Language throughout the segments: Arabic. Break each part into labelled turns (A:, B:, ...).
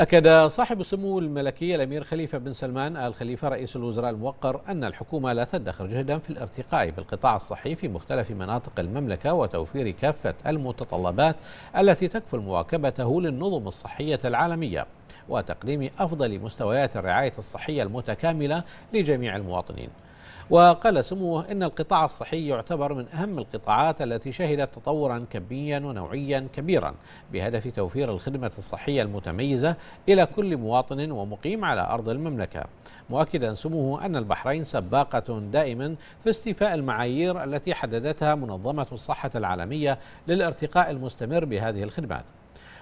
A: أكد صاحب السمو الملكية الأمير خليفة بن سلمان آل خليفة رئيس الوزراء الموقر أن الحكومة لا تدخر جهدا في الارتقاء بالقطاع الصحي في مختلف مناطق المملكة وتوفير كافة المتطلبات التي تكفل مواكبته للنظم الصحية العالمية وتقديم أفضل مستويات الرعاية الصحية المتكاملة لجميع المواطنين وقال سموه إن القطاع الصحي يعتبر من أهم القطاعات التي شهدت تطورا كميا ونوعيا كبيرا بهدف توفير الخدمة الصحية المتميزة إلى كل مواطن ومقيم على أرض المملكة مؤكدا سموه أن البحرين سباقة دائما في استيفاء المعايير التي حددتها منظمة الصحة العالمية للارتقاء المستمر بهذه الخدمات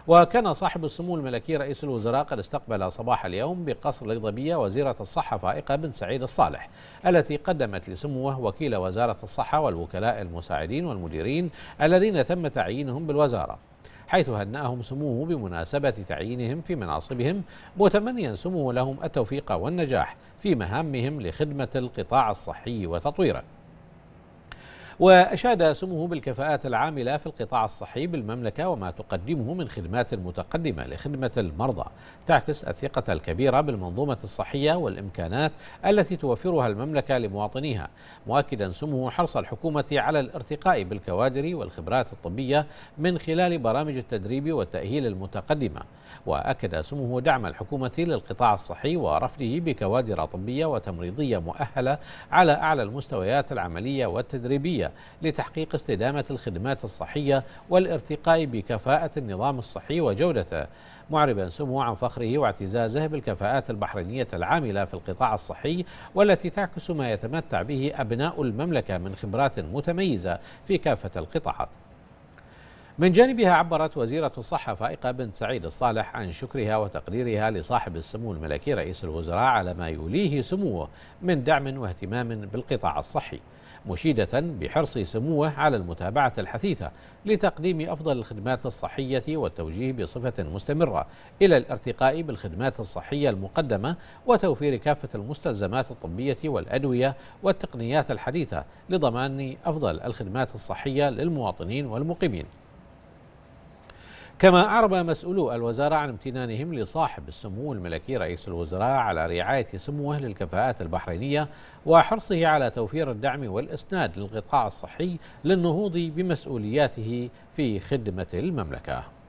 A: وكان صاحب السمو الملكي رئيس الوزراء قد استقبل صباح اليوم بقصر القضبية وزيرة الصحة فائقة بن سعيد الصالح التي قدمت لسموه وكيل وزارة الصحة والوكلاء المساعدين والمديرين الذين تم تعيينهم بالوزارة حيث هنأهم سموه بمناسبة تعيينهم في مناصبهم متمنيا سموه لهم التوفيق والنجاح في مهامهم لخدمة القطاع الصحي وتطويره وأشاد سموه بالكفاءات العاملة في القطاع الصحي بالمملكة وما تقدمه من خدمات متقدمة لخدمة المرضى تعكس الثقة الكبيرة بالمنظومة الصحية والإمكانات التي توفرها المملكة لمواطنيها مؤكدا سموه حرص الحكومة على الارتقاء بالكوادر والخبرات الطبية من خلال برامج التدريب والتأهيل المتقدمة وأكد سموه دعم الحكومة للقطاع الصحي ورفده بكوادر طبية وتمريضية مؤهلة على أعلى المستويات العملية والتدريبية لتحقيق استدامة الخدمات الصحية والارتقاء بكفاءة النظام الصحي وجودته معربا سمو عن فخره واعتزازه بالكفاءات البحرينية العاملة في القطاع الصحي والتي تعكس ما يتمتع به أبناء المملكة من خبرات متميزة في كافة القطاعات من جانبها عبرت وزيرة الصحة فائقة بنت سعيد الصالح عن شكرها وتقديرها لصاحب السمو الملكي رئيس الوزراء على ما يوليه سموه من دعم واهتمام بالقطاع الصحي مشيدة بحرص سموه على المتابعة الحثيثة لتقديم أفضل الخدمات الصحية والتوجيه بصفة مستمرة إلى الارتقاء بالخدمات الصحية المقدمة وتوفير كافة المستلزمات الطبية والأدوية والتقنيات الحديثة لضمان أفضل الخدمات الصحية للمواطنين والمقيمين كما أعرب مسؤولو الوزارة عن امتنانهم لصاحب السمو الملكي رئيس الوزراء على رعاية سموه للكفاءات البحرينية وحرصه على توفير الدعم والإسناد للقطاع الصحي للنهوض بمسؤولياته في خدمة المملكة